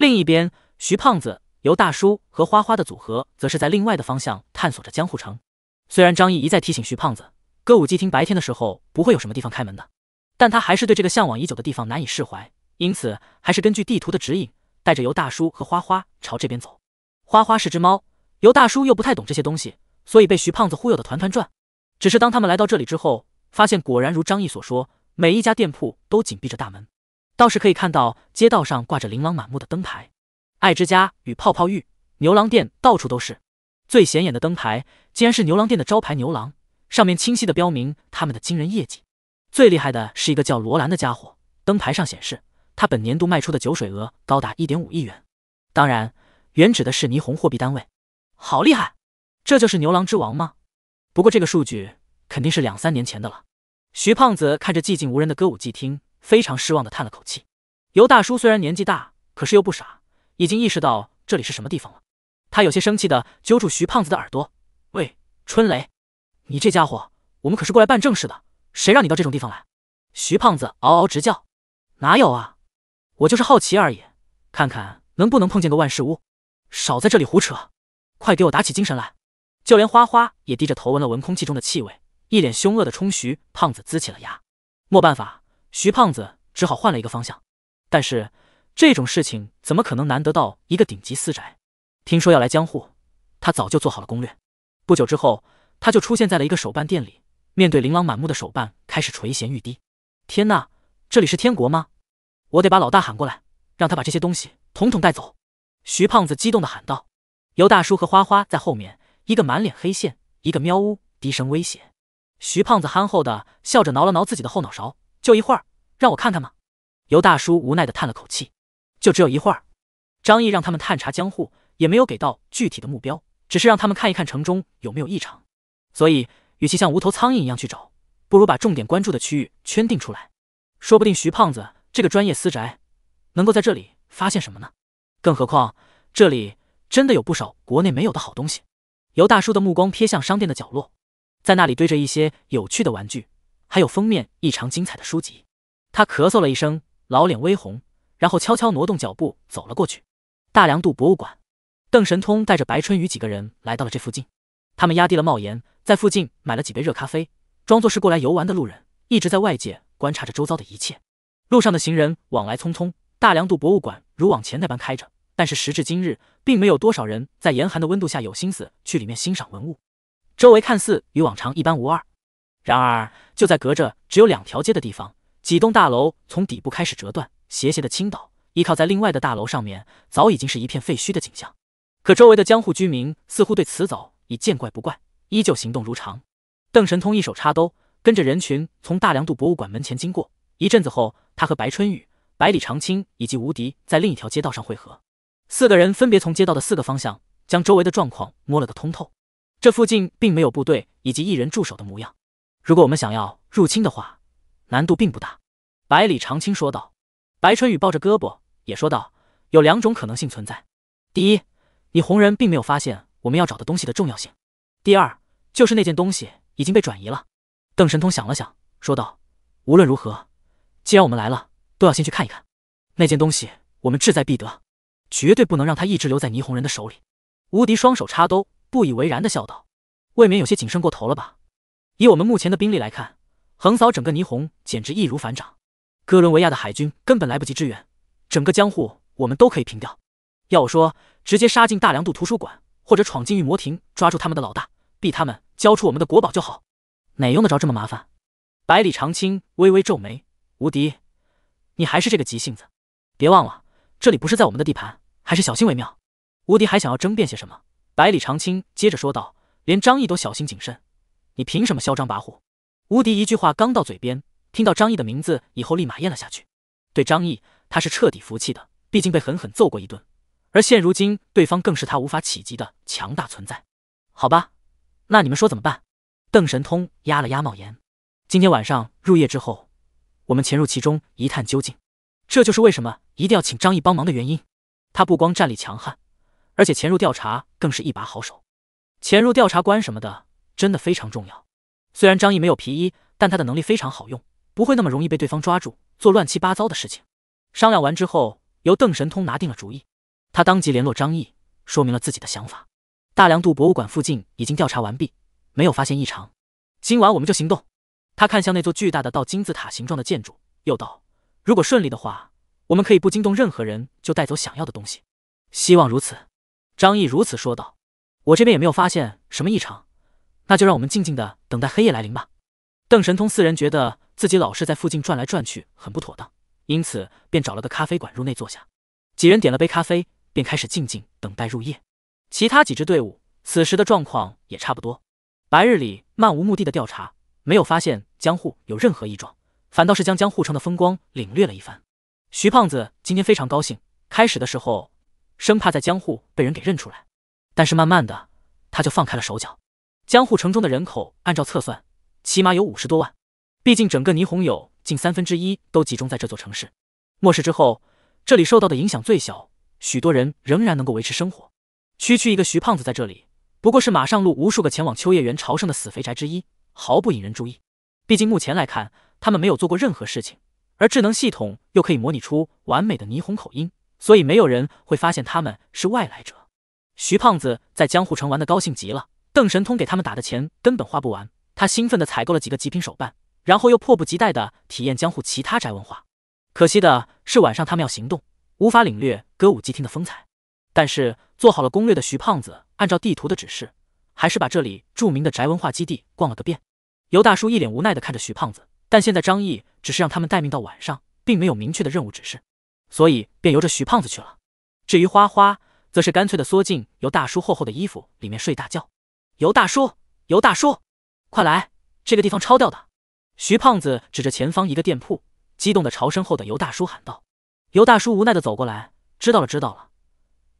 另一边，徐胖子由大叔和花花的组合，则是在另外的方向探索着江户城。虽然张毅一再提醒徐胖子，歌舞伎町白天的时候不会有什么地方开门的，但他还是对这个向往已久的地方难以释怀，因此还是根据地图的指引，带着由大叔和花花朝这边走。花花是只猫，由大叔又不太懂这些东西，所以被徐胖子忽悠的团团转。只是当他们来到这里之后，发现果然如张毅所说，每一家店铺都紧闭着大门。倒是可以看到街道上挂着琳琅满目的灯牌，爱之家与泡泡浴、牛郎店到处都是。最显眼的灯牌竟然是牛郎店的招牌牛郎，上面清晰的标明他们的惊人业绩。最厉害的是一个叫罗兰的家伙，灯牌上显示他本年度卖出的酒水额高达一点五亿元，当然，原指的是霓虹货币单位。好厉害！这就是牛郎之王吗？不过这个数据肯定是两三年前的了。徐胖子看着寂静无人的歌舞伎厅。非常失望的叹了口气。尤大叔虽然年纪大，可是又不傻，已经意识到这里是什么地方了。他有些生气的揪住徐胖子的耳朵：“喂，春雷，你这家伙，我们可是过来办正事的，谁让你到这种地方来？”徐胖子嗷嗷直叫：“哪有啊，我就是好奇而已，看看能不能碰见个万事屋。”少在这里胡扯，快给我打起精神来！就连花花也低着头闻了闻空气中的气味，一脸凶恶的冲徐胖子呲起了牙。没办法。徐胖子只好换了一个方向，但是这种事情怎么可能难得到一个顶级私宅？听说要来江户，他早就做好了攻略。不久之后，他就出现在了一个手办店里，面对琳琅满目的手办，开始垂涎欲滴。天呐，这里是天国吗？我得把老大喊过来，让他把这些东西统统带走！徐胖子激动地喊道。尤大叔和花花在后面，一个满脸黑线，一个喵呜低声威胁。徐胖子憨厚的笑着，挠了挠自己的后脑勺，就一会儿。让我看看吗？尤大叔无奈的叹了口气，就只有一会儿。张毅让他们探查江户，也没有给到具体的目标，只是让他们看一看城中有没有异常。所以，与其像无头苍蝇一样去找，不如把重点关注的区域圈定出来。说不定徐胖子这个专业私宅能够在这里发现什么呢？更何况这里真的有不少国内没有的好东西。尤大叔的目光瞥向商店的角落，在那里堆着一些有趣的玩具，还有封面异常精彩的书籍。他咳嗽了一声，老脸微红，然后悄悄挪动脚步走了过去。大梁渡博物馆，邓神通带着白春雨几个人来到了这附近。他们压低了帽檐，在附近买了几杯热咖啡，装作是过来游玩的路人，一直在外界观察着周遭的一切。路上的行人往来匆匆，大梁渡博物馆如往前那般开着，但是时至今日，并没有多少人在严寒的温度下有心思去里面欣赏文物。周围看似与往常一般无二，然而就在隔着只有两条街的地方。几栋大楼从底部开始折断，斜斜的倾倒，依靠在另外的大楼上面，早已经是一片废墟的景象。可周围的江户居民似乎对此早已见怪不怪，依旧行动如常。邓神通一手插兜，跟着人群从大良度博物馆门前经过。一阵子后，他和白春雨、百里长青以及吴迪在另一条街道上汇合，四个人分别从街道的四个方向将周围的状况摸了个通透。这附近并没有部队以及一人驻守的模样。如果我们想要入侵的话，难度并不大，百里长青说道。白春雨抱着胳膊也说道：“有两种可能性存在，第一，霓虹人并没有发现我们要找的东西的重要性；第二，就是那件东西已经被转移了。”邓神通想了想，说道：“无论如何，既然我们来了，都要先去看一看那件东西。我们志在必得，绝对不能让它一直留在霓虹人的手里。”无敌双手插兜，不以为然的笑道：“未免有些谨慎过头了吧？以我们目前的兵力来看。”横扫整个霓虹简直易如反掌，哥伦维亚的海军根本来不及支援，整个江户我们都可以平掉。要我说，直接杀进大良渡图书馆，或者闯进御魔亭，抓住他们的老大，逼他们交出我们的国宝就好，哪用得着这么麻烦？百里长青微微皱眉：“无敌，你还是这个急性子。别忘了，这里不是在我们的地盘，还是小心为妙。”无敌还想要争辩些什么，百里长青接着说道：“连张毅都小心谨慎，你凭什么嚣张跋扈？”吴迪一句话刚到嘴边，听到张毅的名字以后，立马咽了下去。对张毅，他是彻底服气的，毕竟被狠狠揍过一顿，而现如今对方更是他无法企及的强大存在。好吧，那你们说怎么办？邓神通压了压帽檐。今天晚上入夜之后，我们潜入其中一探究竟。这就是为什么一定要请张毅帮忙的原因。他不光战力强悍，而且潜入调查更是一把好手。潜入调查官什么的，真的非常重要。虽然张毅没有皮衣，但他的能力非常好用，不会那么容易被对方抓住做乱七八糟的事情。商量完之后，由邓神通拿定了主意，他当即联络张毅，说明了自己的想法。大梁渡博物馆附近已经调查完毕，没有发现异常。今晚我们就行动。他看向那座巨大的到金字塔形状的建筑，又道：“如果顺利的话，我们可以不惊动任何人就带走想要的东西。”希望如此。张毅如此说道：“我这边也没有发现什么异常。”那就让我们静静的等待黑夜来临吧。邓神通四人觉得自己老是在附近转来转去很不妥当，因此便找了个咖啡馆入内坐下。几人点了杯咖啡，便开始静静等待入夜。其他几支队伍此时的状况也差不多。白日里漫无目的的调查，没有发现江户有任何异状，反倒是将江户城的风光领略了一番。徐胖子今天非常高兴，开始的时候生怕在江户被人给认出来，但是慢慢的他就放开了手脚。江户城中的人口，按照测算，起码有五十多万。毕竟整个霓虹有近三分之一都集中在这座城市。末世之后，这里受到的影响最小，许多人仍然能够维持生活。区区一个徐胖子在这里，不过是马上路无数个前往秋叶原朝圣的死肥宅之一，毫不引人注意。毕竟目前来看，他们没有做过任何事情，而智能系统又可以模拟出完美的霓虹口音，所以没有人会发现他们是外来者。徐胖子在江户城玩的高兴极了。邓神通给他们打的钱根本花不完，他兴奋地采购了几个极品手办，然后又迫不及待地体验江户其他宅文化。可惜的是晚上他们要行动，无法领略歌舞伎町的风采。但是做好了攻略的徐胖子，按照地图的指示，还是把这里著名的宅文化基地逛了个遍。尤大叔一脸无奈地看着徐胖子，但现在张毅只是让他们待命到晚上，并没有明确的任务指示，所以便由着徐胖子去了。至于花花，则是干脆地缩进尤大叔厚厚的衣服里面睡大觉。尤大叔，尤大叔，快来这个地方抄掉的！徐胖子指着前方一个店铺，激动的朝身后的尤大叔喊道。尤大叔无奈的走过来，知道了知道了，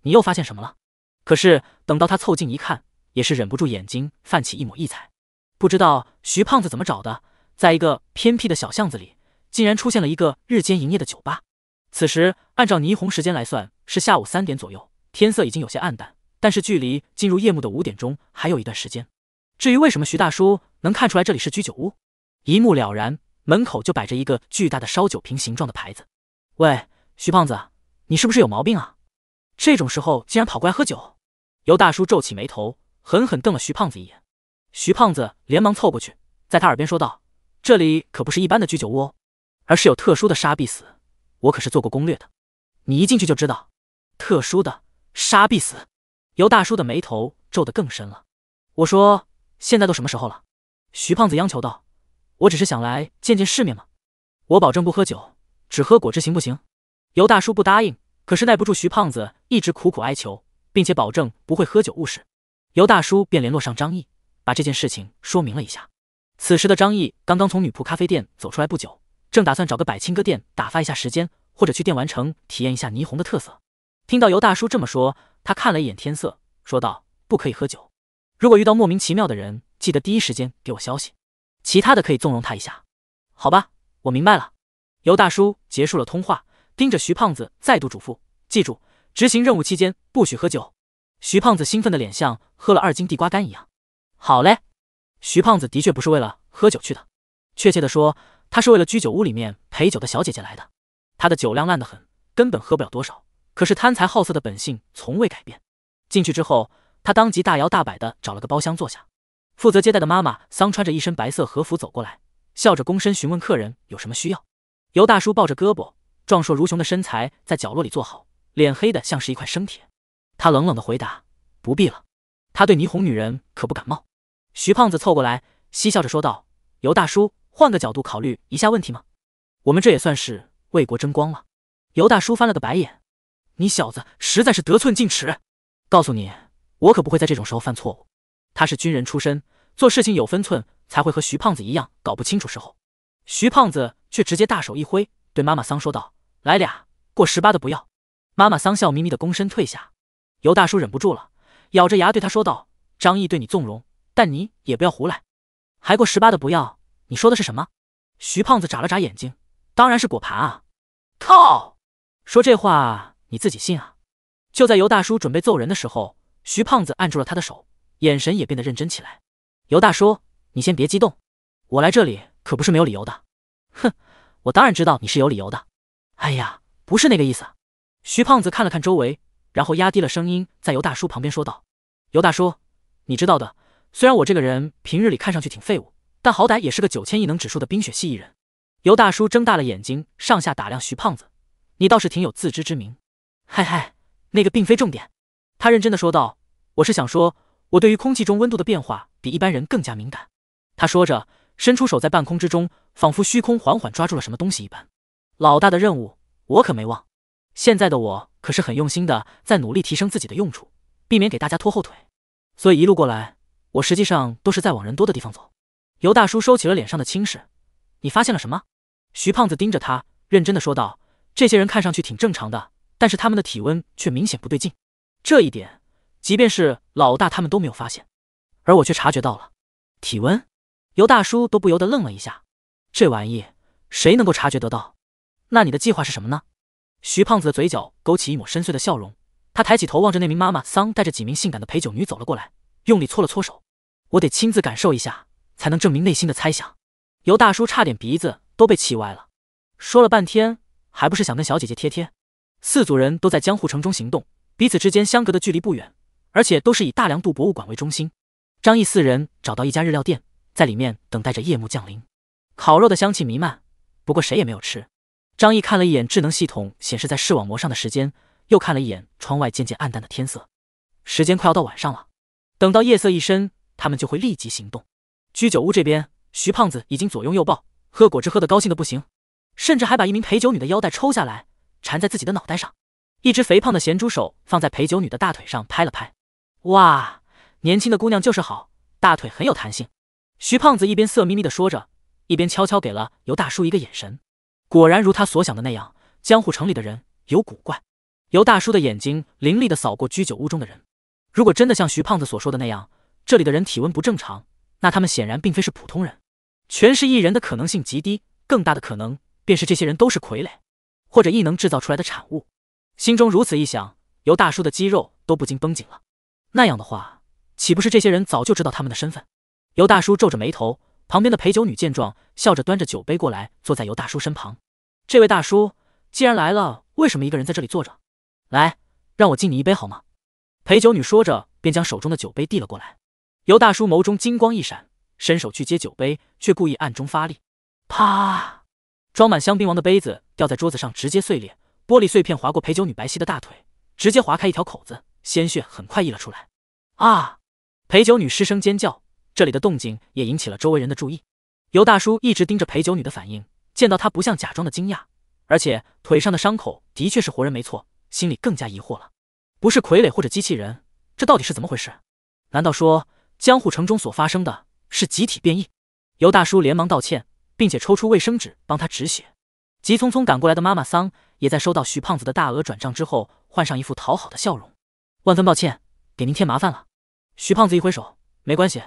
你又发现什么了？可是等到他凑近一看，也是忍不住眼睛泛起一抹异彩。不知道徐胖子怎么找的，在一个偏僻的小巷子里，竟然出现了一个日间营业的酒吧。此时按照霓虹时间来算，是下午三点左右，天色已经有些暗淡。但是距离进入夜幕的五点钟还有一段时间。至于为什么徐大叔能看出来这里是居酒屋，一目了然，门口就摆着一个巨大的烧酒瓶形状的牌子。喂，徐胖子，你是不是有毛病啊？这种时候竟然跑过来喝酒？尤大叔皱起眉头，狠狠瞪了徐胖子一眼。徐胖子连忙凑过去，在他耳边说道：“这里可不是一般的居酒屋，而是有特殊的杀必死。我可是做过攻略的，你一进去就知道，特殊的杀必死。”尤大叔的眉头皱得更深了。我说：“现在都什么时候了？”徐胖子央求道：“我只是想来见见世面嘛，我保证不喝酒，只喝果汁，行不行？”尤大叔不答应，可是耐不住徐胖子一直苦苦哀求，并且保证不会喝酒误事。尤大叔便联络上张毅，把这件事情说明了一下。此时的张毅刚刚从女仆咖啡店走出来不久，正打算找个百青哥店打发一下时间，或者去电玩城体验一下霓虹的特色。听到尤大叔这么说，他看了一眼天色，说道：“不可以喝酒。如果遇到莫名其妙的人，记得第一时间给我消息。其他的可以纵容他一下，好吧？我明白了。”尤大叔结束了通话，盯着徐胖子，再度嘱咐：“记住，执行任务期间不许喝酒。”徐胖子兴奋的脸像喝了二斤地瓜干一样。好嘞！徐胖子的确不是为了喝酒去的，确切的说，他是为了居酒屋里面陪酒的小姐姐来的。他的酒量烂得很，根本喝不了多少。可是贪财好色的本性从未改变。进去之后，他当即大摇大摆地找了个包厢坐下。负责接待的妈妈桑穿着一身白色和服走过来，笑着躬身询问客人有什么需要。尤大叔抱着胳膊，壮硕如熊的身材在角落里坐好，脸黑的像是一块生铁。他冷冷地回答：“不必了。”他对霓虹女人可不感冒。徐胖子凑过来，嬉笑着说道：“尤大叔，换个角度考虑一下问题吗？我们这也算是为国争光了。”尤大叔翻了个白眼。你小子实在是得寸进尺！告诉你，我可不会在这种时候犯错误。他是军人出身，做事情有分寸，才会和徐胖子一样搞不清楚时候。徐胖子却直接大手一挥，对妈妈桑说道：“来俩过十八的，不要。”妈妈桑笑眯眯的躬身退下。尤大叔忍不住了，咬着牙对他说道：“张毅对你纵容，但你也不要胡来。还过十八的不要？你说的是什么？”徐胖子眨了眨眼睛：“当然是果盘啊！”靠，说这话。你自己信啊！就在尤大叔准备揍人的时候，徐胖子按住了他的手，眼神也变得认真起来。尤大叔，你先别激动，我来这里可不是没有理由的。哼，我当然知道你是有理由的。哎呀，不是那个意思。徐胖子看了看周围，然后压低了声音，在尤大叔旁边说道：“尤大叔，你知道的，虽然我这个人平日里看上去挺废物，但好歹也是个九千亿能指数的冰雪系艺人。”尤大叔睁大了眼睛，上下打量徐胖子：“你倒是挺有自知之明。”嗨嗨，那个并非重点，他认真的说道：“我是想说，我对于空气中温度的变化比一般人更加敏感。”他说着，伸出手在半空之中，仿佛虚空缓缓抓住了什么东西一般。老大的任务，我可没忘。现在的我可是很用心的在努力提升自己的用处，避免给大家拖后腿。所以一路过来，我实际上都是在往人多的地方走。尤大叔收起了脸上的轻视：“你发现了什么？”徐胖子盯着他，认真的说道：“这些人看上去挺正常的。”但是他们的体温却明显不对劲，这一点即便是老大他们都没有发现，而我却察觉到了。体温？尤大叔都不由得愣了一下。这玩意谁能够察觉得到？那你的计划是什么呢？徐胖子的嘴角勾起一抹深邃的笑容，他抬起头望着那名妈妈桑，带着几名性感的陪酒女走了过来，用力搓了搓手。我得亲自感受一下，才能证明内心的猜想。尤大叔差点鼻子都被气歪了。说了半天，还不是想跟小姐姐贴贴？四组人都在江户城中行动，彼此之间相隔的距离不远，而且都是以大良度博物馆为中心。张毅四人找到一家日料店，在里面等待着夜幕降临。烤肉的香气弥漫，不过谁也没有吃。张毅看了一眼智能系统显示在视网膜上的时间，又看了一眼窗外渐渐暗淡的天色，时间快要到晚上了。等到夜色一深，他们就会立即行动。居酒屋这边，徐胖子已经左拥右抱，喝果汁喝得高兴的不行，甚至还把一名陪酒女的腰带抽下来。缠在自己的脑袋上，一只肥胖的咸猪手放在陪酒女的大腿上拍了拍，哇，年轻的姑娘就是好，大腿很有弹性。徐胖子一边色眯眯的说着，一边悄悄给了尤大叔一个眼神。果然如他所想的那样，江户城里的人有古怪。尤大叔的眼睛凌厉的扫过居酒屋中的人，如果真的像徐胖子所说的那样，这里的人体温不正常，那他们显然并非是普通人，全是异人的可能性极低，更大的可能便是这些人都是傀儡。或者异能制造出来的产物，心中如此一想，尤大叔的肌肉都不禁绷紧了。那样的话，岂不是这些人早就知道他们的身份？尤大叔皱着眉头，旁边的陪酒女见状，笑着端着酒杯过来，坐在尤大叔身旁。这位大叔既然来了，为什么一个人在这里坐着？来，让我敬你一杯好吗？陪酒女说着，便将手中的酒杯递了过来。尤大叔眸中金光一闪，伸手去接酒杯，却故意暗中发力，啪！装满香槟王的杯子掉在桌子上，直接碎裂，玻璃碎片划过陪酒女白皙的大腿，直接划开一条口子，鲜血很快溢了出来。啊！陪酒女失声尖叫，这里的动静也引起了周围人的注意。尤大叔一直盯着陪酒女的反应，见到她不像假装的惊讶，而且腿上的伤口的确是活人没错，心里更加疑惑了。不是傀儡或者机器人，这到底是怎么回事？难道说江户城中所发生的是集体变异？尤大叔连忙道歉。并且抽出卫生纸帮他止血，急匆匆赶过来的妈妈桑也在收到徐胖子的大额转账之后，换上一副讨好的笑容。万分抱歉，给您添麻烦了。徐胖子一挥手，没关系，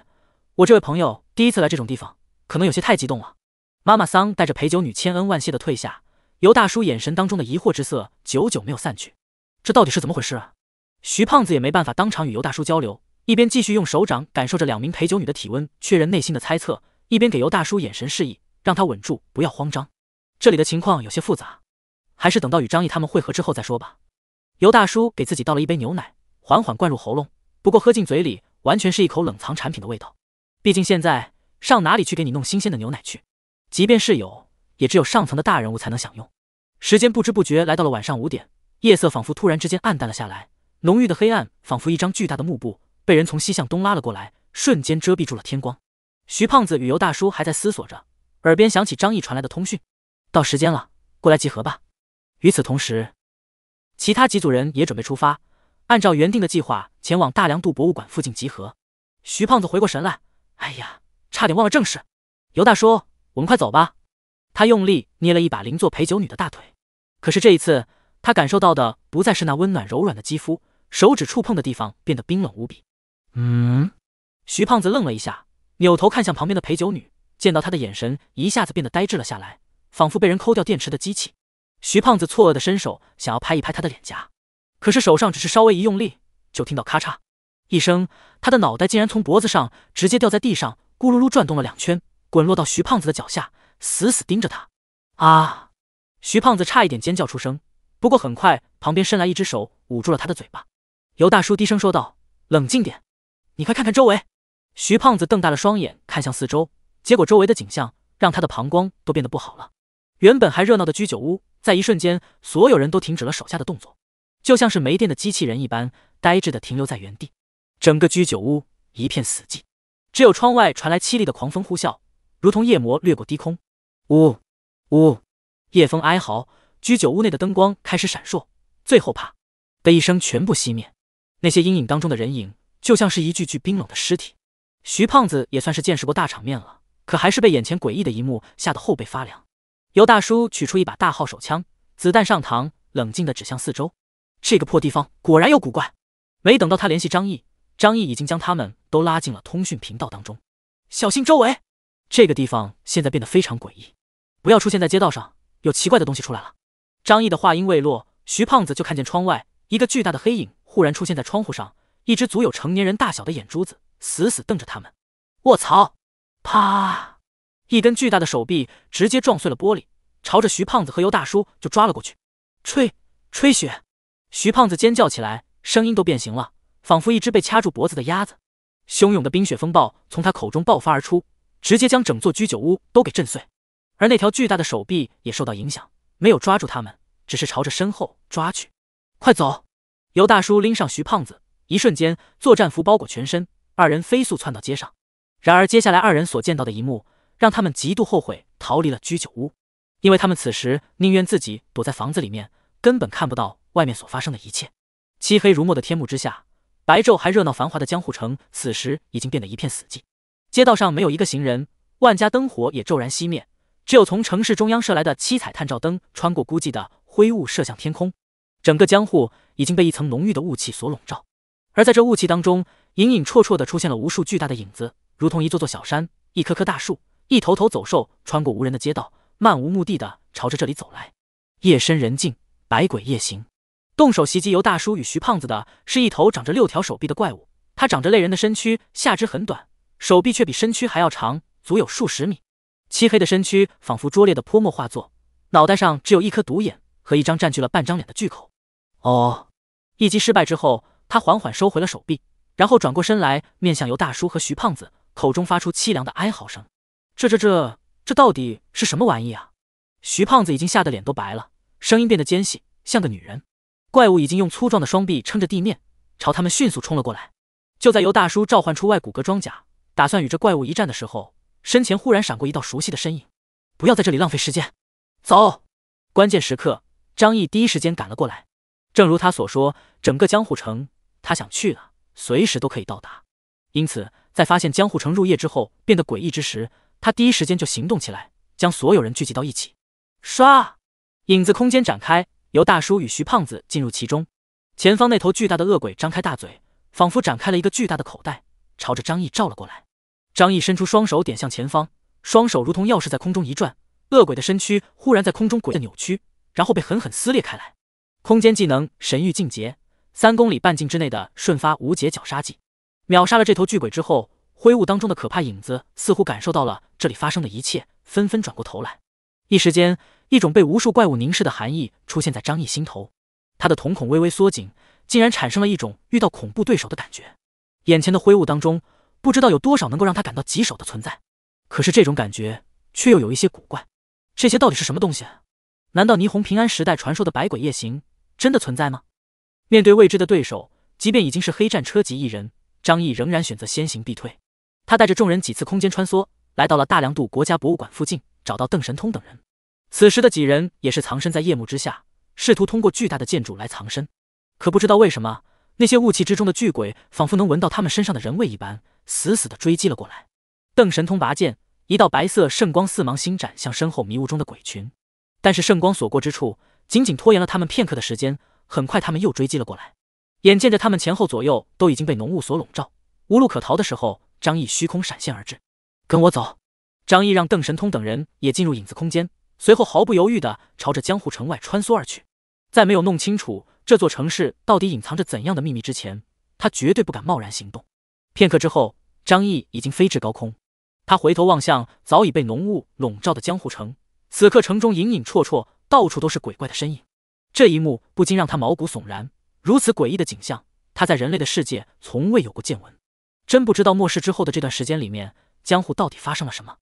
我这位朋友第一次来这种地方，可能有些太激动了。妈妈桑带着陪酒女千恩万谢的退下，尤大叔眼神当中的疑惑之色久久没有散去，这到底是怎么回事？徐胖子也没办法当场与尤大叔交流，一边继续用手掌感受着两名陪酒女的体温，确认内心的猜测，一边给尤大叔眼神示意。让他稳住，不要慌张。这里的情况有些复杂，还是等到与张毅他们会合之后再说吧。尤大叔给自己倒了一杯牛奶，缓缓灌入喉咙。不过喝进嘴里，完全是一口冷藏产品的味道。毕竟现在上哪里去给你弄新鲜的牛奶去？即便是有，也只有上层的大人物才能享用。时间不知不觉来到了晚上五点，夜色仿佛突然之间暗淡了下来，浓郁的黑暗仿佛一张巨大的幕布，被人从西向东拉了过来，瞬间遮蔽住了天光。徐胖子与尤大叔还在思索着。耳边响起张毅传来的通讯，到时间了，过来集合吧。与此同时，其他几组人也准备出发，按照原定的计划前往大梁渡博物馆附近集合。徐胖子回过神来，哎呀，差点忘了正事。尤大叔，我们快走吧。他用力捏了一把邻座陪酒女的大腿，可是这一次他感受到的不再是那温暖柔软的肌肤，手指触碰的地方变得冰冷无比。嗯，徐胖子愣了一下，扭头看向旁边的陪酒女。见到他的眼神一下子变得呆滞了下来，仿佛被人抠掉电池的机器。徐胖子错愕的伸手想要拍一拍他的脸颊，可是手上只是稍微一用力，就听到咔嚓一声，他的脑袋竟然从脖子上直接掉在地上，咕噜噜转动了两圈，滚落到徐胖子的脚下，死死盯着他。啊！徐胖子差一点尖叫出声，不过很快旁边伸来一只手捂住了他的嘴巴。尤大叔低声说道：“冷静点，你快看看周围。”徐胖子瞪大了双眼看向四周。结果周围的景象让他的膀胱都变得不好了。原本还热闹的居酒屋，在一瞬间，所有人都停止了手下的动作，就像是没电的机器人一般，呆滞的停留在原地。整个居酒屋一片死寂，只有窗外传来凄厉的狂风呼啸，如同夜魔掠过低空。呜呜，夜风哀嚎，居酒屋内的灯光开始闪烁，最后啪的一声全部熄灭。那些阴影当中的人影，就像是一具具冰冷的尸体。徐胖子也算是见识过大场面了。可还是被眼前诡异的一幕吓得后背发凉。尤大叔取出一把大号手枪，子弹上膛，冷静地指向四周。这个破地方果然有古怪。没等到他联系张毅，张毅已经将他们都拉进了通讯频道当中。小心周围，这个地方现在变得非常诡异，不要出现在街道上。有奇怪的东西出来了。张毅的话音未落，徐胖子就看见窗外一个巨大的黑影忽然出现在窗户上，一只足有成年人大小的眼珠子死死瞪着他们。我操！啪！一根巨大的手臂直接撞碎了玻璃，朝着徐胖子和尤大叔就抓了过去。吹吹雪！徐胖子尖叫起来，声音都变形了，仿佛一只被掐住脖子的鸭子。汹涌的冰雪风暴从他口中爆发而出，直接将整座居酒屋都给震碎。而那条巨大的手臂也受到影响，没有抓住他们，只是朝着身后抓去。快走！尤大叔拎上徐胖子，一瞬间作战服包裹全身，二人飞速窜到街上。然而，接下来二人所见到的一幕让他们极度后悔，逃离了居酒屋。因为他们此时宁愿自己躲在房子里面，根本看不到外面所发生的一切。漆黑如墨的天幕之下，白昼还热闹繁华的江户城，此时已经变得一片死寂。街道上没有一个行人，万家灯火也骤然熄灭，只有从城市中央射来的七彩探照灯，穿过孤寂的灰雾射向天空。整个江户已经被一层浓郁的雾气所笼罩，而在这雾气当中，隐隐绰绰的出现了无数巨大的影子。如同一座座小山，一棵棵大树，一头头走兽，穿过无人的街道，漫无目的的朝着这里走来。夜深人静，百鬼夜行。动手袭击尤大叔与徐胖子的，是一头长着六条手臂的怪物。它长着类人的身躯，下肢很短，手臂却比身躯还要长，足有数十米。漆黑的身躯仿佛拙劣的泼墨画作，脑袋上只有一颗独眼和一张占据了半张脸的巨口。哦，一击失败之后，他缓缓收回了手臂，然后转过身来，面向尤大叔和徐胖子。口中发出凄凉的哀嚎声，这这这这到底是什么玩意啊？徐胖子已经吓得脸都白了，声音变得尖细，像个女人。怪物已经用粗壮的双臂撑着地面，朝他们迅速冲了过来。就在尤大叔召唤出外骨骼装甲，打算与这怪物一战的时候，身前忽然闪过一道熟悉的身影。不要在这里浪费时间，走！关键时刻，张毅第一时间赶了过来。正如他所说，整个江户城，他想去了，随时都可以到达，因此。在发现江户城入夜之后变得诡异之时，他第一时间就行动起来，将所有人聚集到一起。唰，影子空间展开，由大叔与徐胖子进入其中。前方那头巨大的恶鬼张开大嘴，仿佛展开了一个巨大的口袋，朝着张毅照了过来。张毅伸出双手点向前方，双手如同钥匙在空中一转，恶鬼的身躯忽然在空中异的扭曲，然后被狠狠撕裂开来。空间技能神域进阶三公里半径之内的瞬发无解绞杀技。秒杀了这头巨鬼之后，灰雾当中的可怕影子似乎感受到了这里发生的一切，纷纷转过头来。一时间，一种被无数怪物凝视的寒意出现在张毅心头，他的瞳孔微微缩紧，竟然产生了一种遇到恐怖对手的感觉。眼前的灰雾当中，不知道有多少能够让他感到棘手的存在。可是这种感觉却又有一些古怪，这些到底是什么东西？难道霓虹平安时代传说的百鬼夜行真的存在吗？面对未知的对手，即便已经是黑战车级一人。张毅仍然选择先行避退，他带着众人几次空间穿梭，来到了大梁渡国家博物馆附近，找到邓神通等人。此时的几人也是藏身在夜幕之下，试图通过巨大的建筑来藏身。可不知道为什么，那些雾气之中的巨鬼仿佛能闻到他们身上的人味一般，死死的追击了过来。邓神通拔剑，一道白色圣光四芒星斩向身后迷雾中的鬼群。但是圣光所过之处，仅仅拖延了他们片刻的时间，很快他们又追击了过来。眼见着他们前后左右都已经被浓雾所笼罩，无路可逃的时候，张毅虚空闪现而至，跟我走。张毅让邓神通等人也进入影子空间，随后毫不犹豫的朝着江湖城外穿梭而去。在没有弄清楚这座城市到底隐藏着怎样的秘密之前，他绝对不敢贸然行动。片刻之后，张毅已经飞至高空，他回头望向早已被浓雾笼罩的江湖城，此刻城中隐隐绰绰，到处都是鬼怪的身影，这一幕不禁让他毛骨悚然。如此诡异的景象，他在人类的世界从未有过见闻，真不知道末世之后的这段时间里面，江湖到底发生了什么？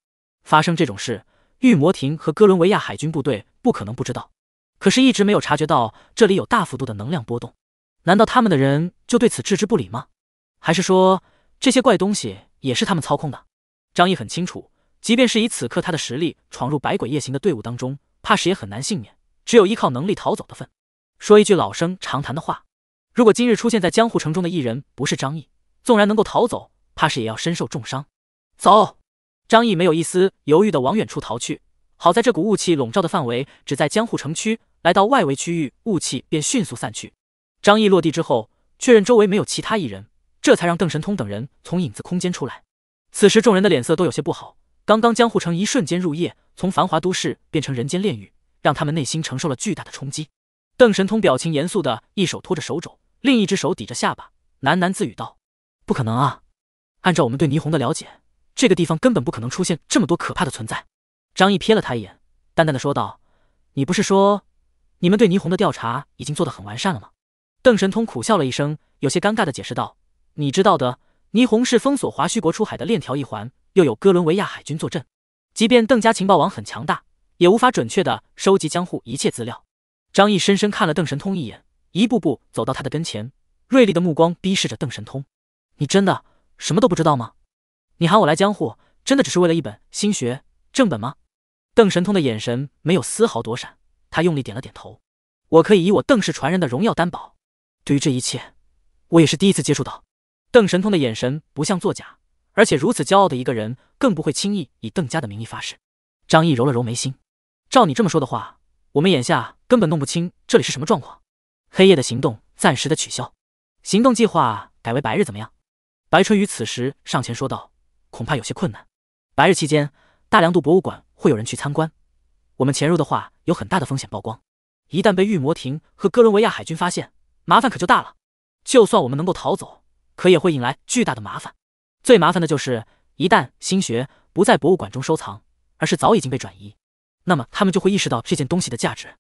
发生这种事，御魔庭和哥伦维亚海军部队不可能不知道，可是一直没有察觉到这里有大幅度的能量波动，难道他们的人就对此置之不理吗？还是说这些怪东西也是他们操控的？张毅很清楚，即便是以此刻他的实力闯入百鬼夜行的队伍当中，怕是也很难幸免，只有依靠能力逃走的份。说一句老生常谈的话。如果今日出现在江户城中的异人不是张毅，纵然能够逃走，怕是也要身受重伤。走！张毅没有一丝犹豫的往远处逃去。好在这股雾气笼罩的范围只在江户城区，来到外围区域，雾气便迅速散去。张毅落地之后，确认周围没有其他异人，这才让邓神通等人从影子空间出来。此时众人的脸色都有些不好，刚刚江户城一瞬间入夜，从繁华都市变成人间炼狱，让他们内心承受了巨大的冲击。邓神通表情严肃的一手托着手肘。另一只手抵着下巴，喃喃自语道：“不可能啊！按照我们对霓虹的了解，这个地方根本不可能出现这么多可怕的存在。”张毅瞥了他一眼，淡淡的说道：“你不是说，你们对霓虹的调查已经做得很完善了吗？”邓神通苦笑了一声，有些尴尬的解释道：“你知道的，霓虹是封锁华胥国出海的链条一环，又有哥伦维亚海军坐镇，即便邓家情报网很强大，也无法准确的收集江户一切资料。”张毅深深看了邓神通一眼。一步步走到他的跟前，锐利的目光逼视着邓神通：“你真的什么都不知道吗？你喊我来江户，真的只是为了《一本心学》正本吗？”邓神通的眼神没有丝毫躲闪，他用力点了点头：“我可以以我邓氏传人的荣耀担保，对于这一切，我也是第一次接触到。”邓神通的眼神不像作假，而且如此骄傲的一个人，更不会轻易以邓家的名义发誓。张毅揉了揉眉心：“照你这么说的话，我们眼下根本弄不清这里是什么状况。”黑夜的行动暂时的取消，行动计划改为白日怎么样？白春雨此时上前说道：“恐怕有些困难。白日期间，大良度博物馆会有人去参观，我们潜入的话，有很大的风险曝光。一旦被御魔庭和哥伦维亚海军发现，麻烦可就大了。就算我们能够逃走，可也会引来巨大的麻烦。最麻烦的就是，一旦心学不在博物馆中收藏，而是早已经被转移，那么他们就会意识到这件东西的价值。”